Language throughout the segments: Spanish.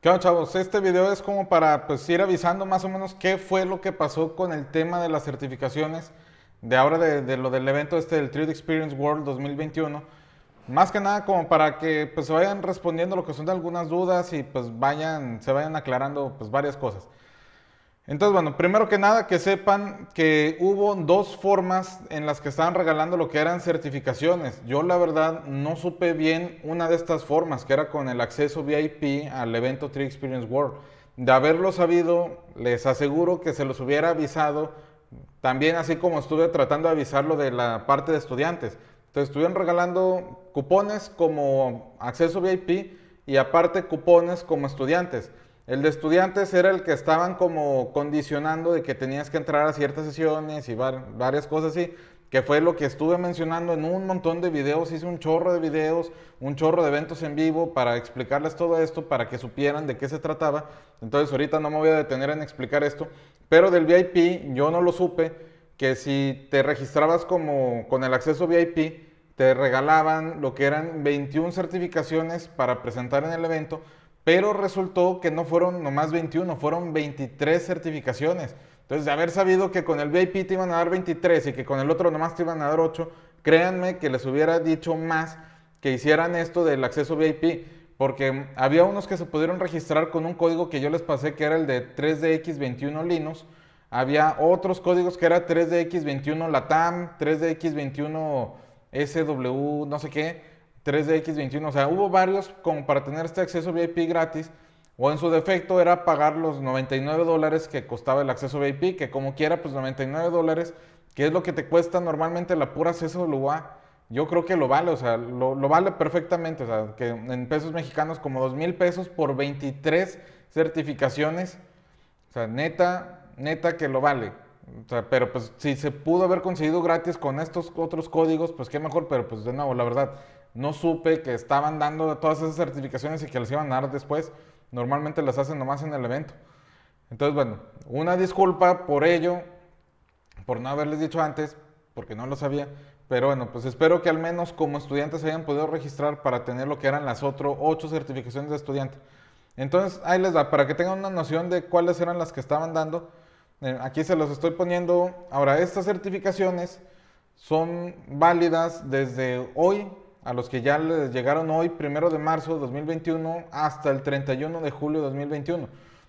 ¿Qué onda, chavos? Este video es como para pues, ir avisando más o menos qué fue lo que pasó con el tema de las certificaciones de ahora de, lo del evento este del 3 Experience World 2021. Más que nada como para que pues, se vayan respondiendo lo que son de algunas dudas y pues vayan, se vayan aclarando pues, varias cosas. Entonces, bueno, primero que nada, que sepan que hubo dos formas en las que estaban regalando lo que eran certificaciones. Yo la verdad no supe bien una de estas formas, que era con el acceso VIP al evento Tree Experience World. De haberlo sabido, les aseguro que se los hubiera avisado, también así como estuve tratando de avisarlo de la parte de estudiantes. Entonces, estuvieron regalando cupones como acceso VIP y aparte cupones como estudiantes. El de estudiantes era el que estaban como condicionando de que tenías que entrar a ciertas sesiones y varias cosas así, que fue lo que estuve mencionando en un montón de videos, hice un chorro de videos, un chorro de eventos en vivo para explicarles todo esto, para que supieran de qué se trataba. Entonces ahorita no me voy a detener en explicar esto, pero del VIP yo no lo supe, que si te registrabas como con el acceso VIP, te regalaban lo que eran 21 certificaciones para presentar en el evento, pero resultó que no fueron nomás 21, fueron 23 certificaciones. Entonces, de haber sabido que con el VIP te iban a dar 23 y que con el otro nomás te iban a dar 8, créanme que les hubiera dicho más que hicieran esto del acceso VIP, porque había unos que se pudieron registrar con un código que yo les pasé que era el de 3DX21 Linux, había otros códigos que era 3DX21 LATAM, 3DX21 SW, no sé qué, 3DX21. O sea, hubo varios como para tener este acceso VIP gratis. O en su defecto era pagar los 99 dólares que costaba el acceso VIP, que como quiera, pues 99 dólares, que es lo que te cuesta normalmente la pura acceso va, Yo creo que lo vale, o sea, lo, lo, vale perfectamente. O sea, que en pesos mexicanos como 2 mil pesos por 23 certificaciones. O sea, neta, neta que lo vale. O sea, pero pues si se pudo haber conseguido gratis con estos otros códigos, pues qué mejor, pero pues de nuevo, la verdad, no supe que estaban dando todas esas certificaciones y que las iban a dar después. Normalmente las hacen nomás en el evento. Entonces, bueno, una disculpa por ello, por no haberles dicho antes, porque no lo sabía. Pero bueno, pues espero que al menos como estudiantes hayan podido registrar para tener lo que eran las otras ocho certificaciones de estudiante. Entonces, ahí les da, para que tengan una noción de cuáles eran las que estaban dando. Eh, aquí se los estoy poniendo. Ahora, estas certificaciones son válidas desde hoy a los que ya les llegaron hoy, primero de marzo de 2021 hasta el 31 de julio de 2021.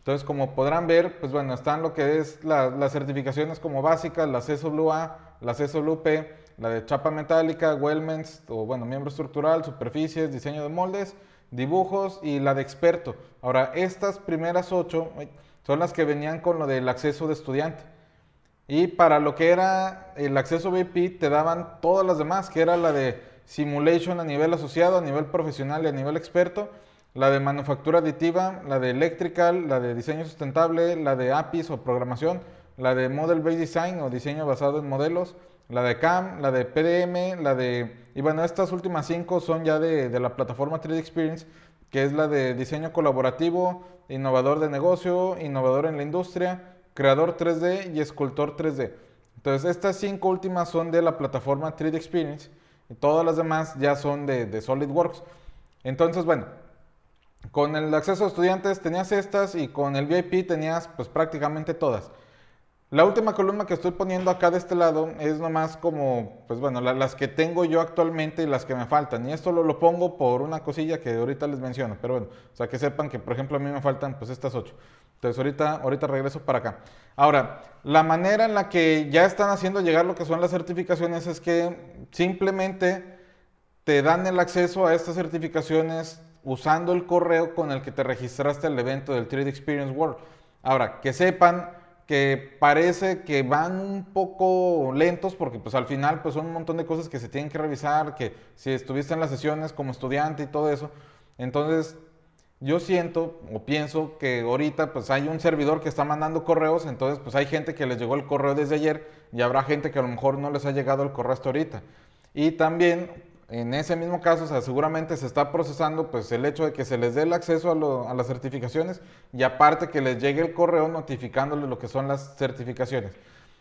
Entonces, como podrán ver, pues bueno, están lo que es las certificaciones como básicas, la el la P, la de chapa metálica, weldments, o bueno, miembro estructural, superficies, diseño de moldes, dibujos y la de experto. Ahora, estas primeras ocho eh, son las que venían con lo del acceso de estudiante. Y para lo que era el acceso VIP te daban todas las demás, que era la de simulation a nivel asociado, a nivel profesional y a nivel experto, la de manufactura aditiva, la de electrical, la de diseño sustentable, la de APIs o programación, la de model based design o diseño basado en modelos, la de CAM, la de PDM, la de... Y bueno, estas últimas cinco son ya de, de la plataforma 3D Experience, que es la de diseño colaborativo, innovador de negocio, innovador en la industria, creador 3D y escultor 3D. Entonces, estas cinco últimas son de la plataforma 3D Experience Todas las demás ya son de, de SolidWorks. Entonces, bueno, con el acceso a estudiantes tenías estas y con el VIP tenías pues prácticamente todas. La última columna que estoy poniendo acá de este lado es nomás como, pues bueno, las que tengo yo actualmente y las que me faltan. Y esto lo, lo, pongo por una cosilla que ahorita les menciono, pero bueno, o sea que sepan que por ejemplo a mí me faltan pues estas ocho. Entonces ahorita, ahorita regreso para acá. Ahora, la manera en la que ya están haciendo llegar lo que son las certificaciones es que simplemente te dan el acceso a estas certificaciones usando el correo con el que te registraste al evento del Trade Experience World. Ahora, que sepan que parece que van un poco lentos porque pues al final pues son un montón de cosas que se tienen que revisar, que si estuviste en las sesiones como estudiante y todo eso. Entonces, yo siento o pienso que ahorita pues hay un servidor que está mandando correos, entonces pues hay gente que les llegó el correo desde ayer y habrá gente que a lo mejor no les ha llegado el correo hasta ahorita. Y también en ese mismo caso, seguramente se está procesando pues el hecho de que se les dé el acceso a, las certificaciones y aparte que les llegue el correo notificándoles lo que son las certificaciones.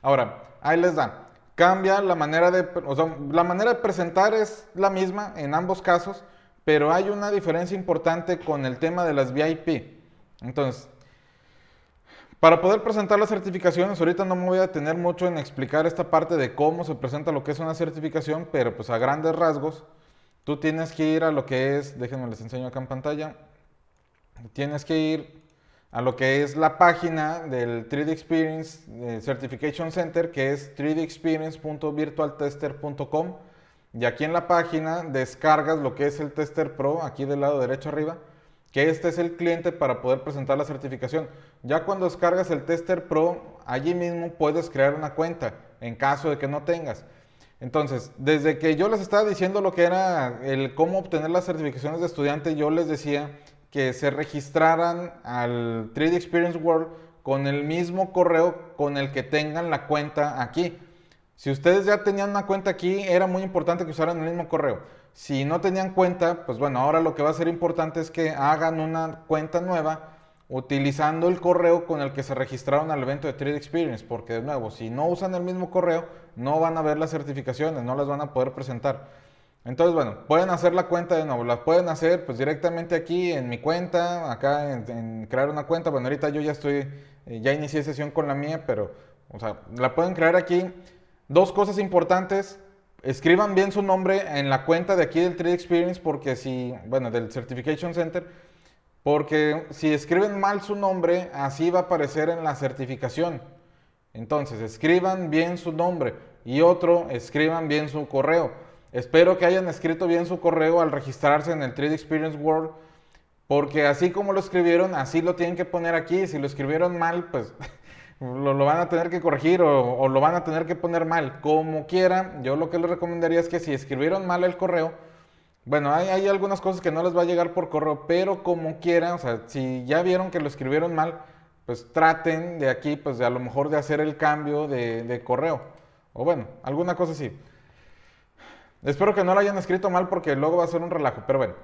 Ahora, ahí les dan. Cambia la manera de, la manera de presentar es la misma en ambos casos, pero hay una diferencia importante con el tema de las VIP. Entonces, para poder presentar las certificaciones, ahorita no me voy a detener mucho en explicar esta parte de cómo se presenta lo que es una certificación, pero pues a grandes rasgos, tú tienes que ir a lo que es, déjenme les enseño acá en pantalla, tienes que ir a lo que es la página del 3D Experience eh, Certification Center, que es 3dexperience.virtualtester.com. Y aquí en la página descargas lo que es el Tester Pro, aquí del lado derecho arriba, que este es el cliente para poder presentar la certificación. Ya cuando descargas el Tester Pro, allí mismo puedes crear una cuenta, en caso de que no tengas. Entonces, desde que yo les estaba diciendo lo que era el cómo obtener las certificaciones de estudiante, yo les decía que se registraran al 3D Experience World con el mismo correo con el que tengan la cuenta aquí. Si ustedes ya tenían una cuenta aquí, era muy importante que usaran el mismo correo. Si no tenían cuenta, pues bueno, ahora lo que va a ser importante es que hagan una cuenta nueva utilizando el correo con el que se registraron al evento de Trade Experience, porque de nuevo, si no usan el mismo correo, no van a ver las certificaciones, no las van a poder presentar. Entonces, bueno, pueden hacer la cuenta de nuevo, la pueden hacer pues directamente aquí en mi cuenta, acá en, crear una cuenta. Bueno, ahorita yo ya estoy, eh, ya inicié sesión con la mía, pero, o sea, la pueden crear aquí. Dos cosas importantes. Escriban bien su nombre en la cuenta de aquí del Trade Experience, porque si, bueno, del Certification Center, porque si escriben mal su nombre, así va a aparecer en la certificación. Entonces, escriban bien su nombre y otro, escriban bien su correo. Espero que hayan escrito bien su correo al registrarse en el Trade Experience World, porque así como lo escribieron, así lo tienen que poner aquí. Si lo escribieron mal, pues lo, van a tener que corregir o, lo van a tener que poner mal, como quieran Yo lo que les recomendaría es que si escribieron mal el correo, bueno, hay, algunas cosas que no les va a llegar por correo, pero como quieran o sea, si ya vieron que lo escribieron mal, pues traten de aquí, pues de a lo mejor de hacer el cambio de, de correo. O bueno, alguna cosa así. Espero que no lo hayan escrito mal porque luego va a ser un relajo, pero bueno.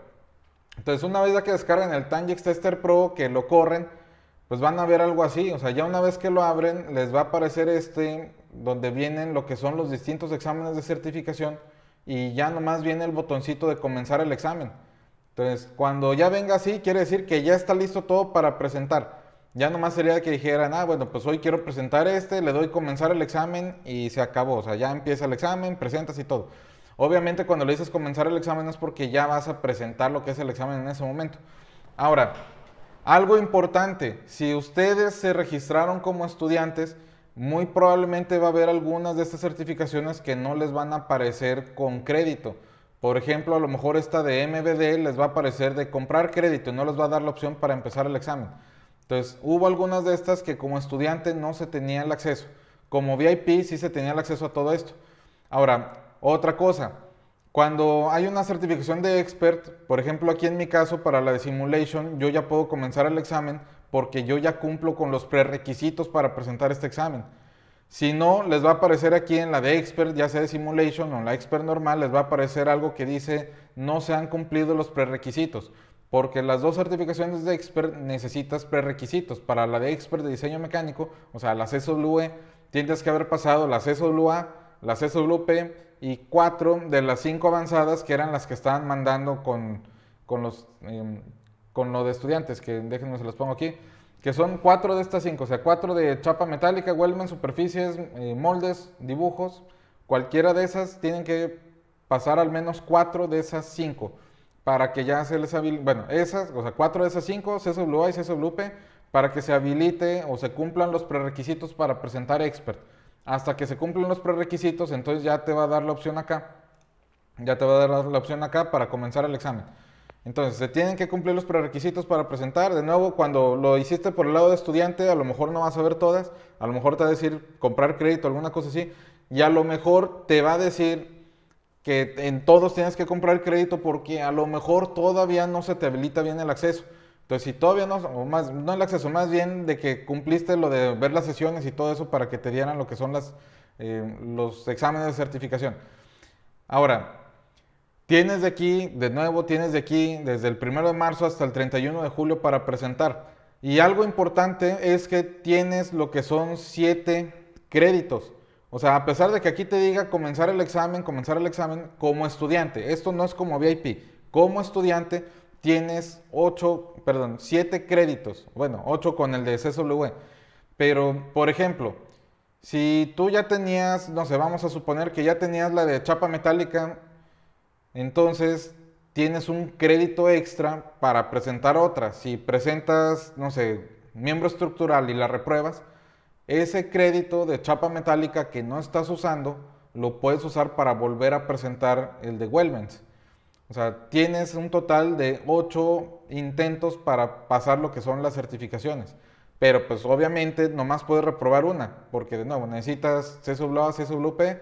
Entonces, una vez ya que descargan el Tangex Tester Pro, que lo corren, pues van a ver algo así. O sea, ya una vez que lo abren, les va a aparecer este, donde vienen lo que son los distintos exámenes de certificación y ya nomás viene el botoncito de comenzar el examen. Entonces, cuando ya venga así, quiere decir que ya está listo todo para presentar. Ya nomás sería que dijeran, ah, bueno, pues hoy quiero presentar este, le doy comenzar el examen y se acabó. O sea, ya empieza el examen, presentas y todo. Obviamente cuando le dices comenzar el examen es porque ya vas a presentar lo que es el examen en ese momento. Ahora, algo importante, si ustedes se registraron como estudiantes, muy probablemente va a haber algunas de estas certificaciones que no les van a aparecer con crédito. Por ejemplo, a lo mejor esta de MBD les va a aparecer de comprar crédito y no les va a dar la opción para empezar el examen. Entonces, hubo algunas de estas que como estudiante no se tenía el acceso. Como VIP sí se tenía el acceso a todo esto. Ahora, otra cosa, cuando hay una certificación de expert, por ejemplo aquí en mi caso para la de simulation, yo ya puedo comenzar el examen porque yo ya cumplo con los prerequisitos para presentar este examen. Si no, les va a aparecer aquí en la de expert, ya sea de simulation o la expert normal, les va a aparecer algo que dice no se han cumplido los prerequisitos, porque las dos certificaciones de expert necesitas prerequisitos. Para la de expert de diseño mecánico, o sea, la CSWE, tienes que haber pasado la CSWA, la CSWP y cuatro de las cinco avanzadas que eran las que estaban mandando con, los, em, con lo de estudiantes, que déjenme se los pongo aquí, que son cuatro de estas cinco, o sea, cuatro de chapa metálica, huelmen superficies, eh, moldes, dibujos, cualquiera de esas tienen que pasar al menos cuatro de esas cinco para que ya se les habilite, bueno, esas, o sea, cuatro de esas cinco, CSWA y CSWP, para que se habilite o se cumplan los prerequisitos para presentar expert hasta que se cumplen los prerequisitos, entonces ya te va a dar la opción acá. Ya te va a dar la opción acá para comenzar el examen. Entonces, se tienen que cumplir los prerequisitos para presentar. De nuevo, cuando lo hiciste por el lado de estudiante, a lo mejor no vas a ver todas, a lo mejor te va a decir comprar crédito, alguna cosa así, y a lo mejor te va a decir que en todos tienes que comprar crédito porque a lo mejor todavía no se te habilita bien el acceso. Entonces, si todavía no, o más, no el acceso, más bien de que cumpliste lo de ver las sesiones y todo eso para que te dieran lo que son eh, los exámenes de certificación. Ahora, tienes de aquí, de nuevo, tienes de aquí desde el 1 de marzo hasta el 31 de julio para presentar. Y algo importante es que tienes lo que son 7 créditos. O sea, a pesar de que aquí te diga comenzar el examen, comenzar el examen como estudiante, esto no es como VIP, como estudiante tienes 8, perdón, 7 créditos, bueno, 8 con el de CSW, pero por ejemplo, si tú ya tenías, no sé, vamos a suponer que ya tenías la de chapa metálica, entonces tienes un crédito extra para presentar otra. Si presentas, no sé, miembro estructural y la repruebas, ese crédito de chapa metálica que no estás usando, lo puedes usar para volver a presentar el de Wellmans. O sea, tienes un total de ocho intentos para pasar lo que son las certificaciones. Pero pues obviamente nomás puedes reprobar una, porque de nuevo necesitas CSWA, P.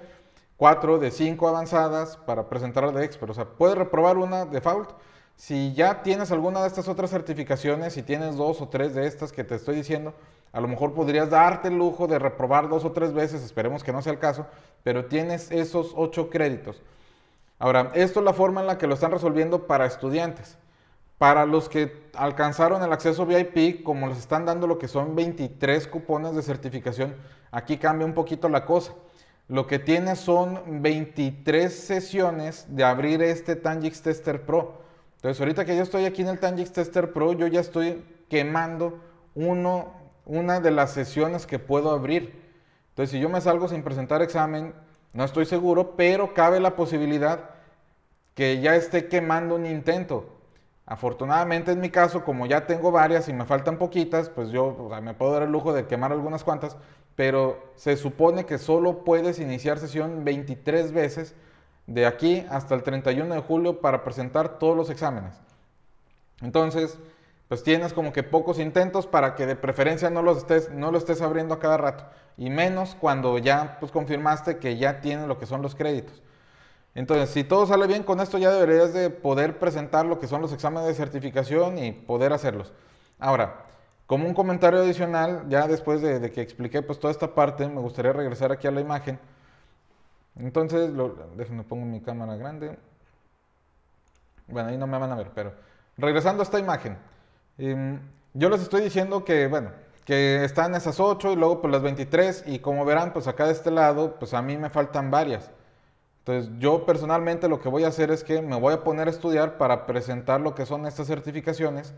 4 de 5 avanzadas para presentar de expert. O sea, puedes reprobar una default. Si ya tienes alguna de estas otras certificaciones, si tienes dos o tres de estas que te estoy diciendo, a lo mejor podrías darte el lujo de reprobar dos o tres veces, esperemos que no sea el caso, pero tienes esos ocho créditos. Ahora, esto es la forma en la que lo están resolviendo para estudiantes. Para los que alcanzaron el acceso VIP, como les están dando lo que son 23 cupones de certificación, aquí cambia un poquito la cosa. Lo que tiene son 23 sesiones de abrir este Tangix Tester Pro. Entonces, ahorita que yo estoy aquí en el Tangix Tester Pro, yo ya estoy quemando una de las sesiones que puedo abrir. Entonces, si yo me salgo sin presentar examen, no estoy seguro, pero cabe la posibilidad que ya esté quemando un intento. Afortunadamente en mi caso, como ya tengo varias y me faltan poquitas, pues yo me puedo dar el lujo de quemar algunas cuantas, pero se supone que solo puedes iniciar sesión 23 veces de aquí hasta el 31 de julio para presentar todos los exámenes. Entonces, pues tienes como que pocos intentos para que de preferencia no los estés, no lo estés abriendo a cada rato. Y menos cuando ya pues confirmaste que ya tienes lo que son los créditos. Entonces, si todo sale bien con esto, ya deberías de poder presentar lo que son los exámenes de certificación y poder hacerlos. Ahora, como un comentario adicional, ya después de, que expliqué pues toda esta parte, me gustaría regresar aquí a la imagen. Entonces, lo, déjenme pongo mi cámara grande. Bueno, ahí no me van a ver, pero regresando a esta imagen. Em, yo les estoy diciendo que, bueno, que están esas 8 y luego pues las 23 y como verán, pues acá de este lado, pues a mí me faltan varias. Entonces yo personalmente lo que voy a hacer es que me voy a poner a estudiar para presentar lo que son estas certificaciones,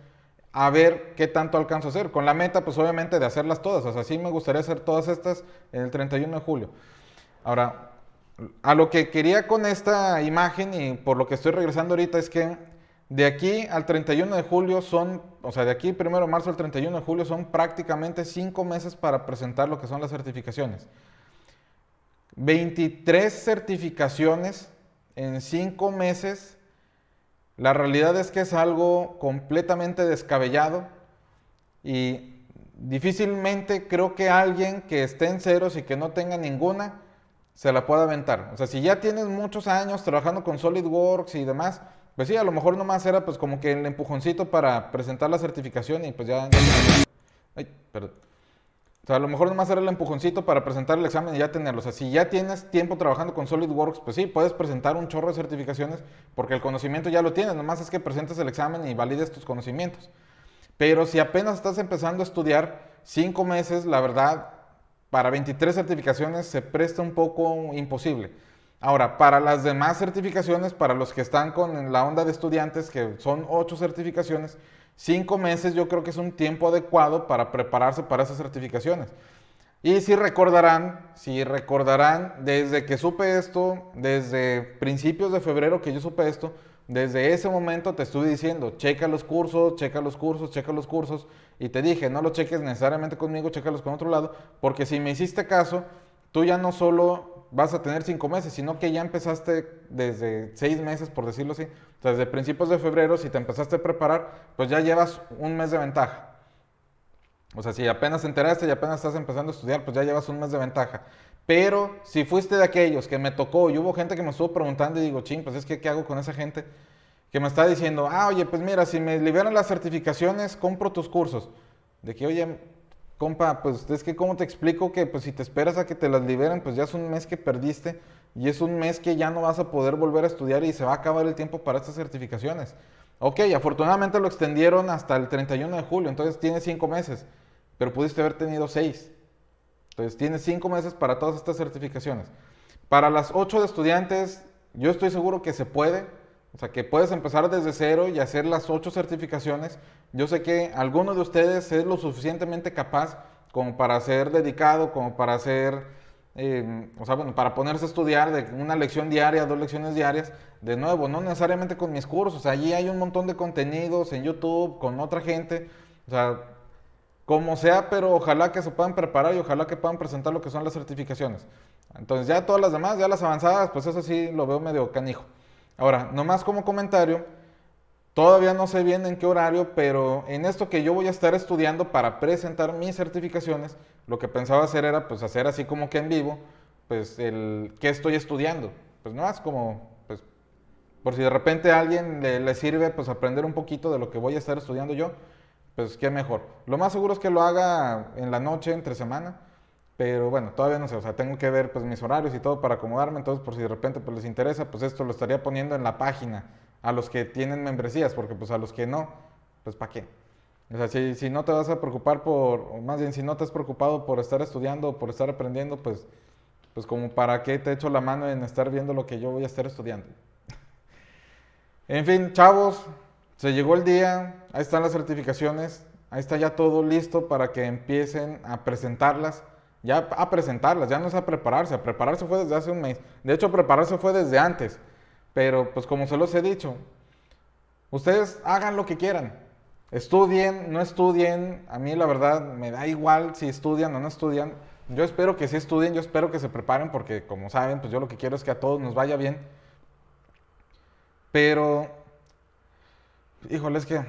a ver qué tanto alcanzo a hacer, con la meta pues obviamente de hacerlas todas, o sea, sí me gustaría hacer todas estas el 31 de julio. Ahora, a lo que quería con esta imagen y por lo que estoy regresando ahorita es que de aquí al 31 de julio son, o sea, de aquí primero marzo al 31 de julio son prácticamente 5 meses para presentar lo que son las certificaciones. 23 certificaciones en 5 meses. La realidad es que es algo completamente descabellado y difícilmente creo que alguien que esté en ceros y que no tenga ninguna se la pueda aventar. O sea, si ya tienes muchos años trabajando con SolidWorks y demás, pues sí, a lo mejor nomás era pues como que el empujoncito para presentar la certificación y pues ya... Ay, perdón. O sea, a lo mejor nomás era el empujoncito para presentar el examen y ya tenerlo. O sea, si ya tienes tiempo trabajando con SolidWorks, pues sí, puedes presentar un chorro de certificaciones porque el conocimiento ya lo tienes. Nomás es que presentes el examen y valides tus conocimientos. Pero si apenas estás empezando a estudiar, cinco meses, la verdad, para 23 certificaciones se presta un poco imposible. Ahora, para las demás certificaciones, para los que están con la onda de estudiantes, que son ocho certificaciones, cinco meses yo creo que es un tiempo adecuado para prepararse para esas certificaciones. Y si recordarán, si recordarán, desde que supe esto, desde principios de febrero que yo supe esto, desde ese momento te estoy diciendo, checa los cursos, checa los cursos, checa los cursos. Y te dije, no los cheques necesariamente conmigo, checa los con otro lado, porque si me hiciste caso, tú ya no solo vas a tener cinco meses, sino que ya empezaste desde seis meses, por decirlo así. desde principios de febrero, si te empezaste a preparar, pues ya llevas un mes de ventaja. O sea, si apenas enteraste y apenas estás empezando a estudiar, pues ya llevas un mes de ventaja. Pero si fuiste de aquellos que me tocó y hubo gente que me estuvo preguntando y digo, ching, pues es que, ¿qué hago con esa gente? Que me está diciendo, ah, oye, pues mira, si me liberan las certificaciones, compro tus cursos. De que, oye, compa, pues es que cómo te explico que pues si te esperas a que te las liberen, pues ya es un mes que perdiste y es un mes que ya no vas a poder volver a estudiar y se va a acabar el tiempo para estas certificaciones. Ok, afortunadamente lo extendieron hasta el 31 de julio, entonces tiene cinco meses, pero pudiste haber tenido seis. Entonces tiene cinco meses para todas estas certificaciones. Para las ocho de estudiantes, yo estoy seguro que se puede, o sea, que puedes empezar desde cero y hacer las ocho certificaciones. Yo sé que alguno de ustedes es lo suficientemente capaz como para ser dedicado, como para hacer, eh, o sea, bueno, para ponerse a estudiar de una lección diaria, dos lecciones diarias. De nuevo, no necesariamente con mis cursos. Allí hay un montón de contenidos en YouTube, con otra gente. O sea, como sea, pero ojalá que se puedan preparar y ojalá que puedan presentar lo que son las certificaciones. Entonces, ya todas las demás, ya las avanzadas, pues eso sí lo veo medio canijo. Ahora, nomás como comentario, todavía no sé bien en qué horario, pero en esto que yo voy a estar estudiando para presentar mis certificaciones, lo que pensaba hacer era pues hacer así como que en vivo, pues el qué estoy estudiando. Pues nomás como, pues, por si de repente a alguien le, le sirve pues aprender un poquito de lo que voy a estar estudiando yo, pues qué mejor. Lo más seguro es que lo haga en la noche, entre semana pero bueno, todavía no sé, o sea, tengo que ver pues mis horarios y todo para acomodarme, entonces por si de repente pues les interesa, pues esto lo estaría poniendo en la página a los que tienen membresías, porque pues a los que no, pues ¿para qué? O sea, si, no te vas a preocupar por, o más bien si no te has preocupado por estar estudiando o por estar aprendiendo, pues, pues como para qué te echo la mano en estar viendo lo que yo voy a estar estudiando. en fin, chavos, se llegó el día, ahí están las certificaciones, ahí está ya todo listo para que empiecen a presentarlas ya a presentarlas, ya no es a prepararse, a prepararse fue desde hace un mes, de hecho prepararse fue desde antes, pero pues como se los he dicho, ustedes hagan lo que quieran, estudien, no estudien, a mí la verdad me da igual si estudian o no estudian, yo espero que sí estudien, yo espero que se preparen porque como saben, pues yo lo que quiero es que a todos nos vaya bien, pero, híjole, es que eh,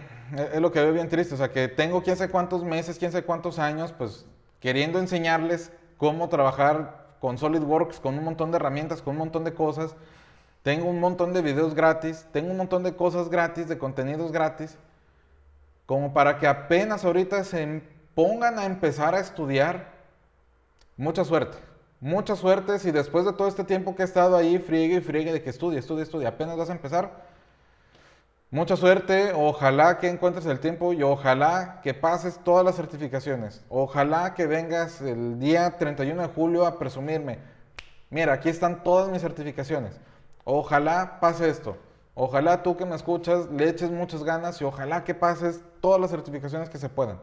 es lo que veo bien triste, o sea que tengo quién sé cuántos meses, quién sé cuántos años, pues queriendo enseñarles cómo trabajar con SolidWorks, con un montón de herramientas, con un montón de cosas. Tengo un montón de videos gratis, tengo un montón de cosas gratis, de contenidos gratis, como para que apenas ahorita se pongan a empezar a estudiar. Mucha suerte, mucha suerte si después de todo este tiempo que he estado ahí, friegue y friegue de que estudie, estudie, estudie, apenas vas a empezar Mucha suerte, ojalá que encuentres el tiempo y ojalá que pases todas las certificaciones. Ojalá que vengas el día 31 de julio a presumirme. Mira, aquí están todas mis certificaciones. Ojalá pase esto. Ojalá tú que me escuchas le eches muchas ganas y ojalá que pases todas las certificaciones que se puedan.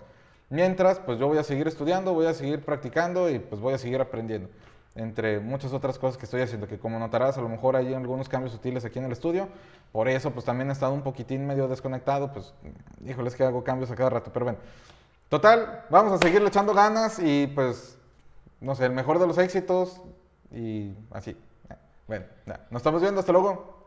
Mientras, pues yo voy a seguir estudiando, voy a seguir practicando y pues voy a seguir aprendiendo entre muchas otras cosas que estoy haciendo, que como notarás, a lo mejor hay algunos cambios sutiles aquí en el estudio, por eso pues también he estado un poquitín medio desconectado, pues híjoles que hago cambios a cada rato, pero bueno. Total, vamos a seguirle echando ganas y pues, no sé, el mejor de los éxitos y así. Bueno, nos estamos viendo, hasta luego.